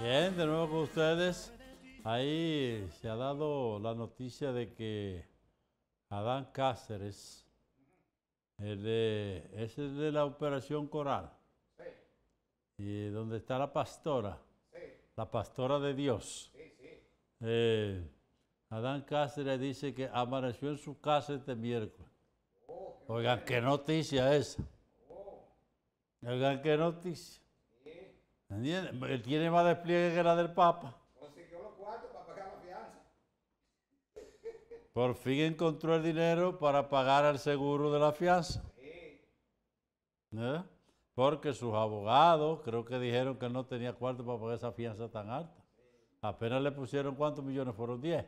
Bien, de nuevo con ustedes. Ahí se ha dado la noticia de que Adán Cáceres, es de la operación Coral, y donde está la pastora, la pastora de Dios. Eh, Adán Cáceres dice que amaneció en su casa este miércoles. Oh, oh. Oigan, qué noticia esa. Oigan, qué noticia. Él tiene más despliegue que la del Papa. Por fin encontró el dinero para pagar al seguro de la fianza. ¿Eh? Porque sus abogados creo que dijeron que no tenía cuarto para pagar esa fianza tan alta. Apenas le pusieron cuántos millones, fueron 10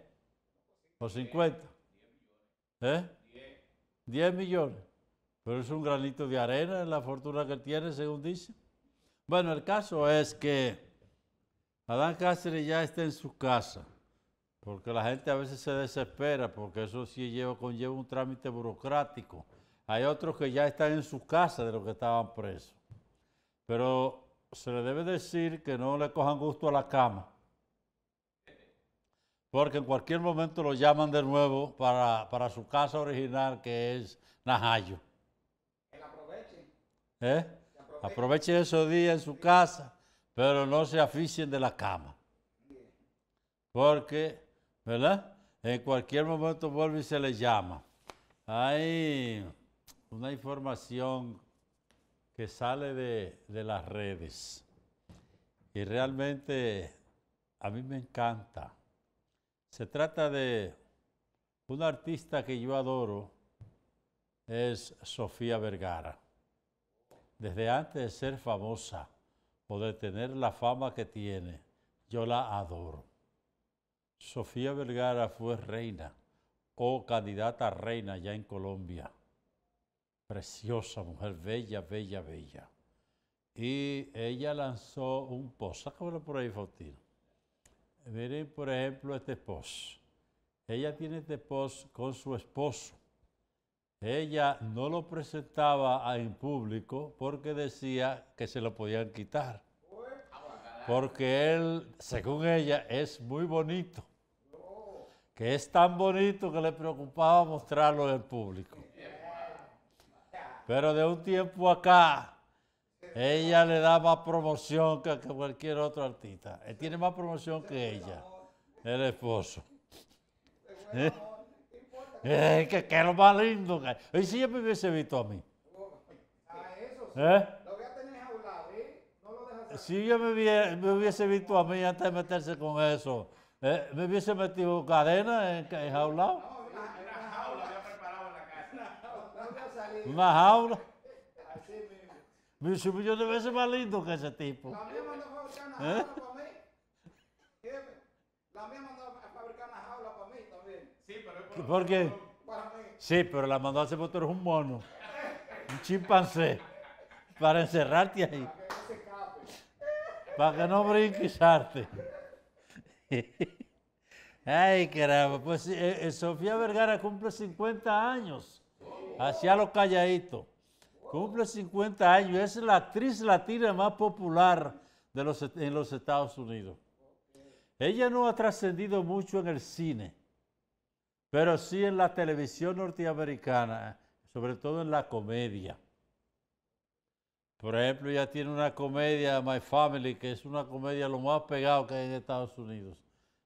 o 50. millones. 10. 10 millones. Pero es un granito de arena en la fortuna que tiene, según dice. Bueno, el caso es que Adán Cáceres ya está en su casa, porque la gente a veces se desespera, porque eso sí conlleva un trámite burocrático. Hay otros que ya están en su casa de los que estaban presos. Pero se le debe decir que no le cojan gusto a la cama, porque en cualquier momento lo llaman de nuevo para, para su casa original, que es Najayo. Que la aprovechen. ¿Eh? Aprovechen esos días en su casa, pero no se aficien de la cama. Porque, ¿verdad? En cualquier momento vuelve y se les llama. Hay una información que sale de, las redes. Y realmente a mí me encanta. Se trata de un artista que yo adoro, es Sofía Vergara desde antes de ser famosa, poder tener la fama que tiene, yo la adoro. Sofía Vergara fue reina o candidata a reina ya en Colombia. Preciosa mujer, bella, bella, bella. Y ella lanzó un post, sácamelo por ahí, Faustino. Miren, por ejemplo, este post. Ella tiene este post con su esposo ella no lo presentaba en público porque decía que se lo podían quitar. Porque él, según ella, es muy bonito. Que es tan bonito que le preocupaba mostrarlo en público. Pero de un tiempo acá, ella le da más promoción que cualquier otro artista. Él tiene más promoción que ella, el esposo. Eh, que, es lo más lindo. Que... Y si yo me hubiese visto a mí. ¿Eh? A eso sí. ¿Eh? Lo voy a tener en jaulado, ¿eh? No lo dejas Si yo me hubiese, me hubiese, visto a mí antes de meterse con eso, ¿eh? ¿me hubiese metido cadena en, jaulado? No, una, Era jaula había preparado en la casa. una jaula. Así mismo. Mi superior de ser más lindo que ese tipo. mandó a ¿Eh? Porque Sí, pero la mandó a ese porque un mono, un chimpancé, para encerrarte ahí. Para que no brinques Ay, caramba. Pues eh, eh, Sofía Vergara cumple 50 años. Hacia lo calladito. Cumple 50 años. Es la actriz latina más popular de los, en los Estados Unidos. Ella no ha trascendido mucho en el cine, pero sí en la televisión norteamericana, sobre todo en la comedia. Por ejemplo, ella tiene una comedia, My Family, que es una comedia lo más pegado que hay en Estados Unidos.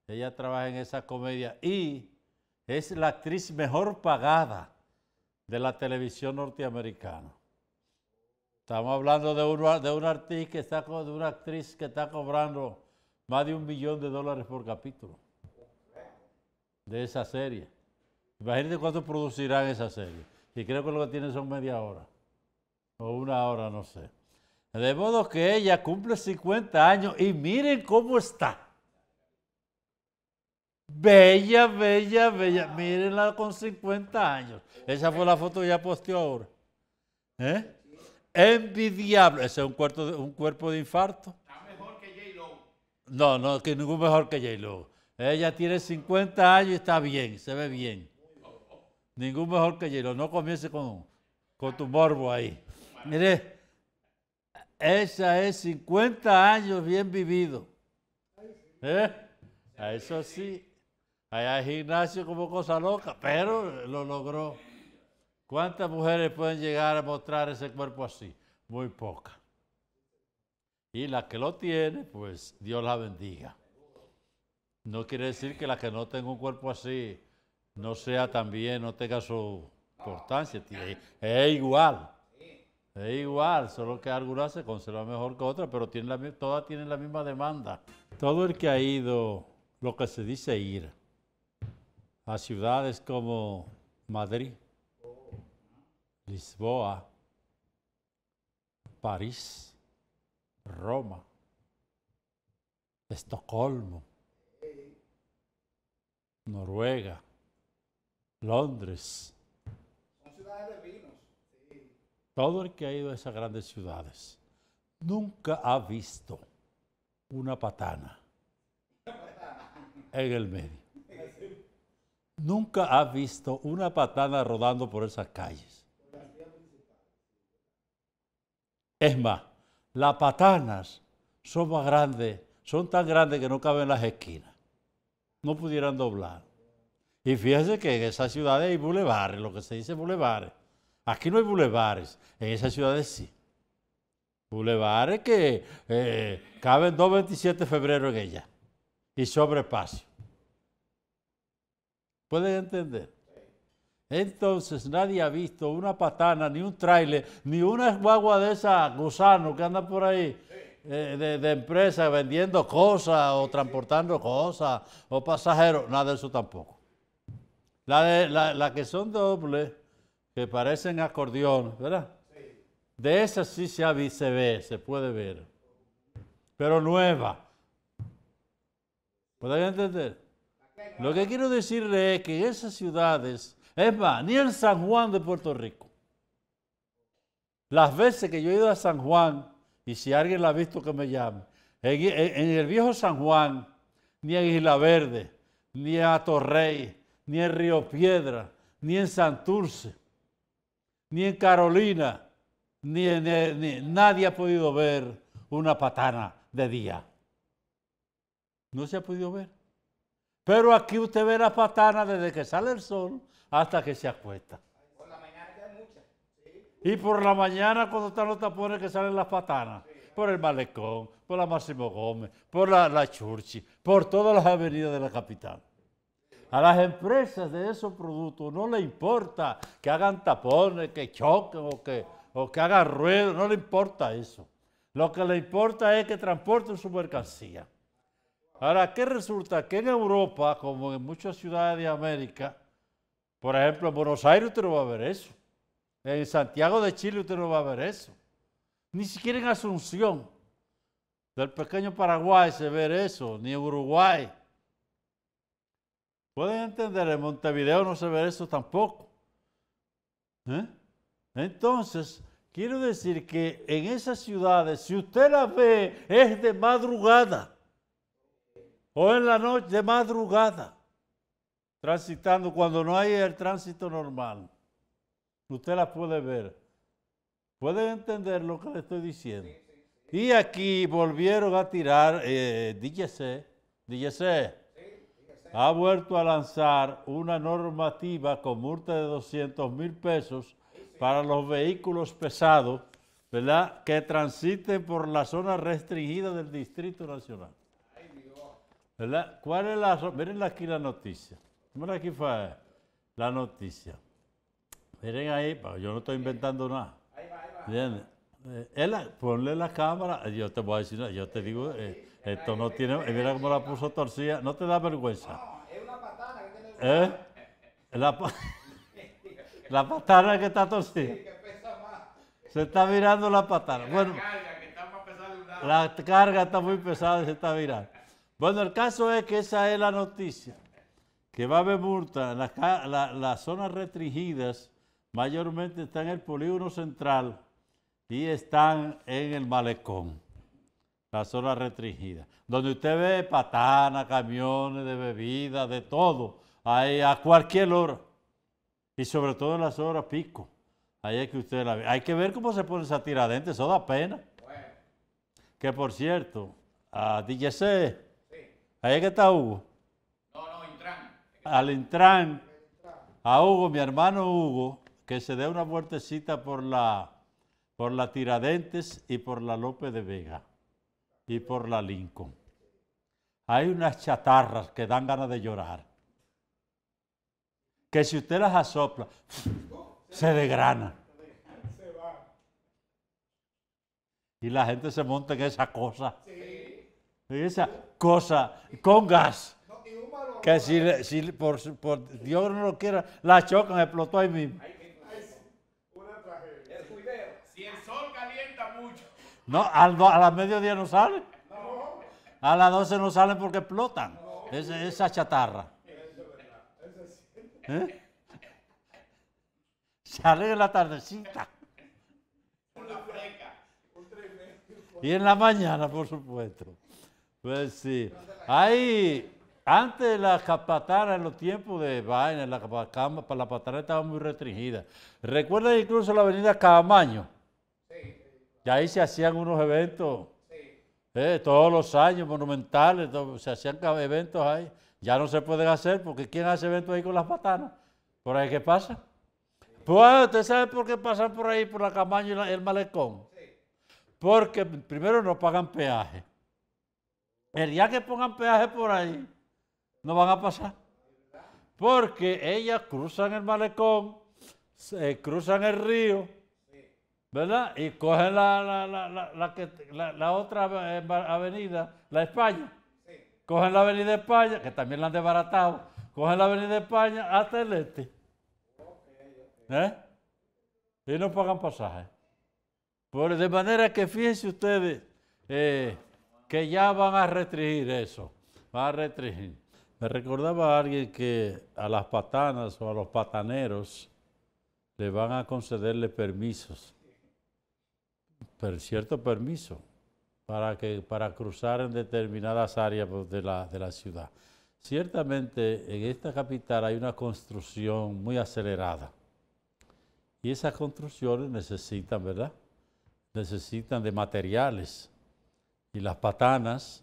Ella trabaja en esa comedia y es la actriz mejor pagada de la televisión norteamericana. Estamos hablando de de artista que está, de una actriz que está cobrando más de un millón de dólares por capítulo de esa serie. Imagínate cuánto producirán esa serie. Y creo que lo que tienen son media hora. O una hora, no sé. De modo que ella cumple 50 años y miren cómo está. Bella, bella, bella. Mírenla con 50 años. Esa fue la foto que ya posteó ahora. ¿Eh? Envidiable. Ese es un, cuerpo de, un cuerpo de infarto. Está mejor que No, no, que ningún mejor que J-Lo. Ella tiene 50 años y está bien, se ve bien. Ningún mejor que ella. No comience con, con tu morbo ahí. Mire, esa es 50 años bien vivido. ¿Eh? eso sí. Allá el gimnasio como cosa loca, pero lo logró. ¿Cuántas mujeres pueden llegar a mostrar ese cuerpo así? Muy poca Y la que lo tiene, pues Dios la bendiga. No quiere decir que la que no tenga un cuerpo así no sea también, no tenga su importancia. Es igual. Es igual, solo que algunas se conserva mejor que otras, pero tienen la, todas tienen la misma demanda. Todo el que ha ido, lo que se dice ir, a ciudades como Madrid, Lisboa, París, Roma, Estocolmo, Noruega, Londres. Son ciudades de Todo el que ha ido a esas grandes ciudades nunca ha visto una patana en el medio. Nunca ha visto una patana rodando por esas calles. Es más, las patanas son más grandes, son tan grandes que no caben en las esquinas no pudieran doblar. Y fíjense que en esas ciudades hay bulevares, lo que se dice bulevares. Aquí no hay bulevares, en esas ciudades sí. Bulevares que eh, caben 227 de febrero en ella y sobre espacio. ¿Pueden entender? Entonces nadie ha visto una patana, ni un trailer, ni una guagua de esa gusano que anda por ahí eh, de, empresas empresa vendiendo cosas o transportando cosas o pasajeros, nada de eso tampoco. La, la, que son dobles, que parecen acordeón ¿verdad? De esas sí se, se ve, se puede ver. Pero nueva. ¿Pueden entender? Lo que quiero decirle es que esas ciudades, es más, ni en San Juan de Puerto Rico. Las veces que yo he ido a San Juan y si alguien la ha visto, que me llame. En, el viejo San Juan, ni en Isla Verde, ni en Atorrey, ni en Río Piedra, ni en Santurce, ni en Carolina, ni, nadie ha podido ver una patana de día. No se ha podido ver. Pero aquí usted ve la patana desde que sale el sol hasta que se acuesta. Y por la mañana cuando están los tapones que salen las patanas, por el malecón, por la Máximo Gómez, por la, Churchi, por todas las avenidas de la capital. A las empresas de esos productos no le importa que hagan tapones, que choquen o que, o que hagan ruedos, no le importa eso. Lo que le importa es que transporten su mercancía. Ahora, ¿qué resulta? Que en Europa, como en muchas ciudades de América, por ejemplo, en Buenos Aires usted no va a ver eso. En Santiago de Chile usted no va a ver eso. Ni siquiera en Asunción, del pequeño Paraguay, se ve eso, ni en Uruguay. Pueden entender, en Montevideo no se ve eso tampoco. ¿Eh? Entonces, quiero decir que en esas ciudades, si usted la ve, es de madrugada o en la noche de madrugada, transitando cuando no hay el tránsito normal. Usted la puede ver. puede entender lo que le estoy diciendo? Y aquí volvieron a tirar, eh, DGC, ha vuelto a lanzar una normativa con multa de 200 mil pesos para los vehículos pesados, Que transiten por la zona restringida del Distrito Nacional. ¿Cuál es la... Miren aquí la noticia. Miren aquí fue la noticia. Miren ahí, yo no estoy inventando nada. Ahí va, ahí va. Eh, ponle la cámara, eh, yo te voy a decir, yo te digo, eh, esto no tiene, mira cómo la puso torcida, no te da vergüenza. No, es una patana ¿Eh? La, patada patana que está torcida. Se está mirando la patada Bueno, la carga está muy pesada y se está mirando. Bueno, el caso es que esa es la noticia, que va a haber en las zonas restringidas mayormente están en el polígono central y están en el malecón, la zona restringida, donde usted ve patanas, camiones de bebida, de todo, ahí a cualquier hora, y sobre todo en las horas pico. Ahí es que usted la ve. Hay que ver cómo se pone esa tiradentes, eso da pena. Que por cierto, a DJC, sí. ahí que está Hugo. No, no, Al Intran, a Hugo, mi hermano Hugo, que se dé una vueltecita por la, por la Tiradentes y por la López de Vega y por la Lincoln. Hay unas chatarras que dan ganas de llorar. Que si usted las asopla, se degrana. Y la gente se monta en esa cosa. En esa cosa con gas que si, si por, por, Dios no lo quiera, la chocan, explotó ahí mismo. No, a las mediodía no salen. A las 12 no salen porque explotan. Es, esa chatarra. ¿Eh? Salen en la tardecita. Y en la mañana, por supuesto. Pues sí. Ahí, antes la capatara, en los tiempos de vaina, la, la estaban estaba muy restringida. Recuerda incluso la avenida Camaño y ahí se hacían unos eventos, eh, todos los años, monumentales, se hacían eventos ahí. Ya no se pueden hacer porque ¿quién hace eventos ahí con las patanas? ¿Por ahí qué pasa? Pues, ¿usted sabe por qué pasan por ahí, por la Camaño y el malecón? Porque primero no pagan peaje. El día que pongan peaje por ahí, no van a pasar. Porque ellas cruzan el malecón, eh, cruzan el río, ¿verdad? Y cogen la, la, la, la que, otra eh, avenida, la España. Sí. Cogen la avenida España, que también la han desbaratado. Cogen la avenida España hasta el este. ¿Eh? Y no pagan pasaje. Por de manera que fíjense ustedes eh, que ya van a restringir eso. Van a restringir. Me recordaba a alguien que a las patanas o a los pataneros le van a concederle permisos cierto permiso para, que, para cruzar en determinadas áreas de la, ciudad. Ciertamente en esta capital hay una construcción muy acelerada y esas construcciones necesitan, ¿verdad? Necesitan de materiales y las patanas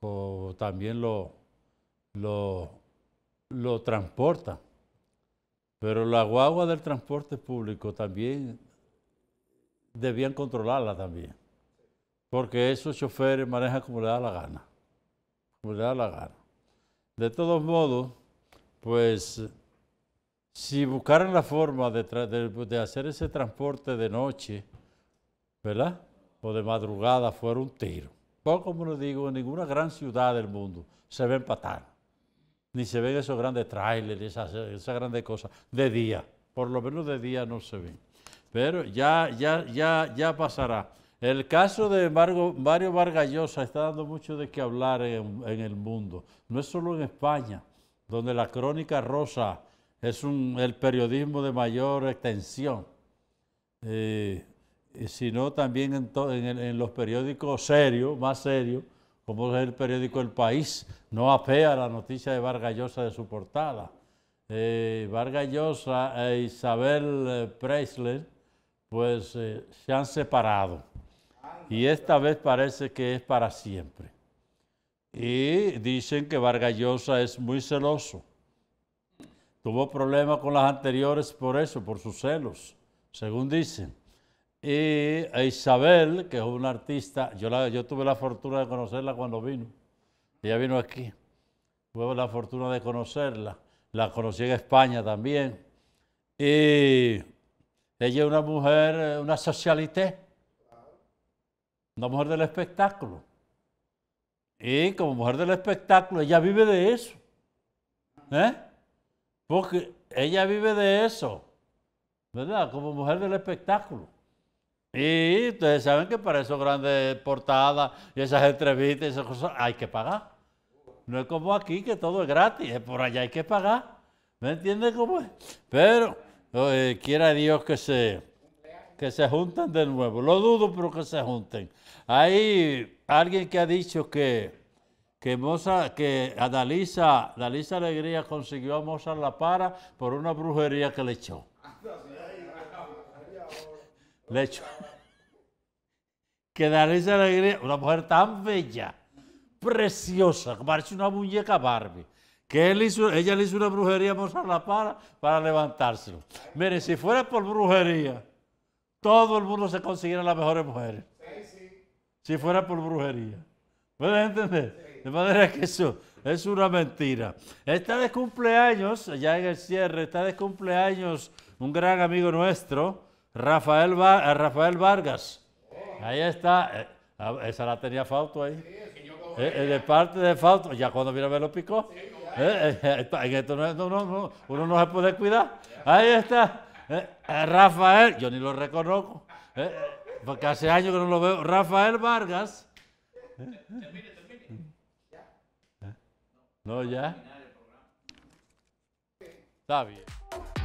o también lo, lo, lo transportan. Pero la guagua del transporte público también debían controlarla también. Porque esos choferes manejan como le da la gana. Como le da la gana. De todos modos, pues si buscaran la forma de, hacer ese transporte de noche, ¿verdad? O de madrugada fuera un tiro. Poco, como lo digo, en ninguna gran ciudad del mundo se ve empatar ni se ven esos grandes trailers, esas, esas grandes cosas, de día. Por lo menos de día no se ven pero ya, ya, ya, ya pasará. El caso de Margo, Mario Vargallosa está dando mucho de qué hablar en, el mundo. No es solo en España, donde la crónica rosa es el periodismo de mayor extensión, eh, sino también en, los periódicos serios, más serios, como es el periódico El País. No apea la noticia de Vargallosa de su portada. Eh, Vargallosa e Isabel eh, Preisler pues eh, se han separado. Y esta vez parece que es para siempre. Y dicen que Vargallosa es muy celoso. Tuvo problemas con las anteriores por eso, por sus celos, según dicen. Y Isabel, que es una artista, yo, la, yo tuve la fortuna de conocerla cuando vino. Ella vino aquí. Tuve la fortuna de conocerla. La conocí en España también. Y ella es una mujer, eh, una socialité, una mujer del espectáculo. Y como mujer del espectáculo, ella vive de eso. ¿Eh? Porque ella vive de eso, ¿verdad? Como mujer del espectáculo. Y ustedes saben que para esas grandes portadas y esas entrevistas y esas cosas hay que pagar. No es como aquí que todo es gratis, por allá hay que pagar. ¿Me entiende cómo es? Pero eh, quiera Dios que se, que se junten de nuevo. Lo dudo, pero que se junten. Hay alguien que ha dicho que, que, que a Dalisa, Alegría consiguió a Mozart la para por una brujería que le echó. Le echó. Que Dalisa Alegría, una mujer tan bella, preciosa, que parece una muñeca Barbie que él hizo, ella le hizo una brujería a La Para para levantárselo. Mire, si fuera por brujería, todo el mundo se consiguiera las mejores mujeres. Sí, sí. Si fuera por brujería. ¿Puedes entender? De manera que eso es una mentira. Está de cumpleaños, ya en el cierre, está de cumpleaños un gran amigo nuestro, Rafael, eh, Rafael Vargas. Oh. Ahí está. Eh, esa la tenía Fauto ahí. Eh, de parte de Fauto, ya cuando vino a lo picó. Sí, eh, eh, eh, esto no, no, no, uno no se puede cuidar. Ahí está. Rafael, yo ni lo reconozco, porque hace años que no lo veo. Rafael Vargas. Termine, termine. No, ya. Está bien.